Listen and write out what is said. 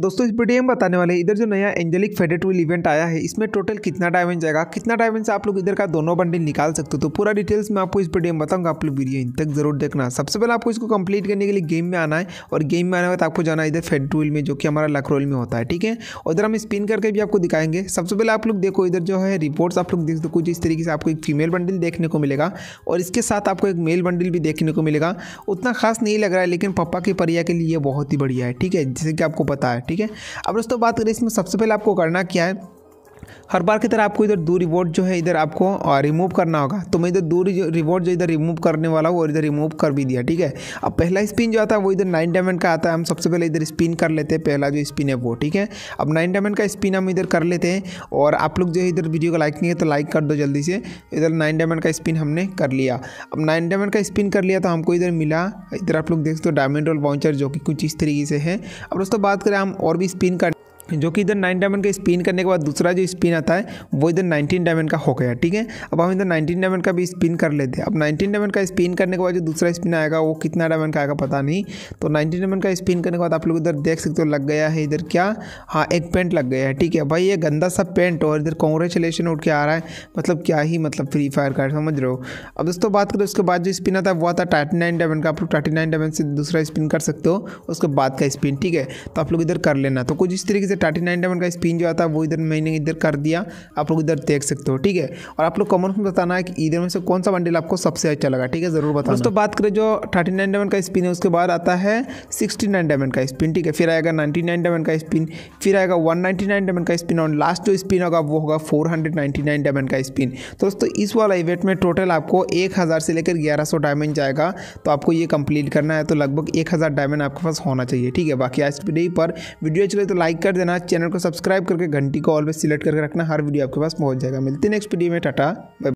दोस्तों इस वीडियो में बताने वाले इधर जो नया एंजेलिक फेडेट इवेंट आया है इसमें टोटल कितना डायमंड जाएगा कितना डायमंड से आप लोग इधर का दोनों बंडल निकाल सकते हो तो पूरा डिटेल्स मैं आपको इस वीडियो में बताऊंगा आप लोग वीडियो इन तक जरूर देखना सबसे पहले आपको इसको कंप्लीट करने के लिए गेम में आना है और गेम में आने वक्त आपको जाना है इधर फेडेट व्हील में जो कि हमारा लखरोल में होता है ठीक है और इधर हम स्पिन करके भी आपको दिखाएंगे सबसे पहले आप लोग देखो इधर जो है रिपोर्ट्स आप लोग देख सकते कुछ इस तरीके से आपको एक फीमेल बंडल देखने को मिलेगा और इसके साथ आपको एक मेल बंडल भी देखने को मिलेगा उतना खास नहीं लग रहा है लेकिन पप्पा की परिया के लिए बहुत ही बढ़िया है ठीक है जैसे कि आपको पता है ठीक है अब दोस्तों बात करें इसमें सबसे पहले आपको करना क्या है हर बार की तरह आपको इधर दो रिवॉर्ड जो है इधर आपको रिमूव करना होगा तो मैं इधर दो रिवॉर्ड जो इधर रिमूव करने वाला हूँ और इधर रिमूव कर भी दिया ठीक है अब पहला स्पिन जो आता है वो इधर नाइन डायमंड का आता है हम सबसे पहले इधर स्पिन कर लेते हैं पहला जो स्पिन है वो ठीक है अब नाइन डायमंड का स्पिन हम इधर कर लेते हैं और आप लोग जो है इधर वीडियो को लाइक नहीं है तो लाइक कर दो जल्दी से इधर नाइन डायमंड का स्पिन हमने कर लिया अब नाइन डायमंड का स्पिन कर लिया तो हमको इधर मिला इधर आप लोग देख सकते हो डायमंड रोल वाउचर जो कि कुछ इस तरीके से है अब दोस्तों बात करें हम और भी स्पिन कर जो कि इधर नाइन डायमंड का स्पिन करने के बाद दूसरा जो स्पिन आता है वो इधर नाइनटीन डायमंड का हो गया ठीक है अब हम इधर नाइनटीन डायमंड का भी स्पिन कर लेते हैं अब नाइनटीन डायमंड का स्पिन करने के बाद जो दूसरा स्पिन आएगा वो कितना डायमंड का आएगा पता नहीं तो नाइनटीन डायमंड का स्पिन करने के बाद आप लोग इधर देख सकते हो लग गया है इधर क्या हाँ एक पेंट लग गया है ठीक है भाई ये गंदा सा पेंट और इधर कॉन्ग्रेचुलेशन उठ के आ रहा है मतलब क्या ही मतलब फ्री फायर का समझ रहे हो अब दोस्तों बात करो उसके बाद जो स्पिन आता है वो आता है थर्टी नाइन डायमंड का आप लोग थर्टी नाइन डायमंड से दूसरा स्पिन कर सकते हो उसके बाद का स्पिन ठीक है तो आप लोग इधर कर लेना तो कुछ इस तरीके से थर्टी नाइन डायमंड का स्पिन जो आता है वो इधर मैंने इधर कर दिया आप लोग इधर देख सकते हो ठीक है और आप लोग कमेंट में बताना है कि इधर में से कौन सा बंडल आपको सबसे अच्छा लगा ठीक है ज़रूर बताओ दोस्तों बात करें जो थर्टी नाइन डायमंड का स्पिन है उसके बाद आता है सिक्सटी नाइन डायमंड का स्पिन ठीक है फिर आएगा नाइन्टी नाइन डायमंड का स्पिन फिर आएगा वन नाइन्टी नाइन डायमंड का स्पिन और लास्ट जो स्पिन होगा वो होगा four hundred ninety nine diamond का स्पिन तो दोस्तों इस वाला इवेंट में टोटल आपको एक हज़ार से लेकर ग्यारह सौ डायमंड जाएगा तो आपको ये कंप्लीट करना है तो लगभग एक हज़ार डायमंड आपके पास होना चाहिए ठीक है बाकी आज डे पर वीडियो चले तो लाइक कर देना करना चैनल को सब्सक्राइब करके घंटी को ऑलवेज सिलेक्ट करके रखना हर वीडियो आपके पास पहुंच जाएगा मिलते नेक्स्ट वीडियो में टाटा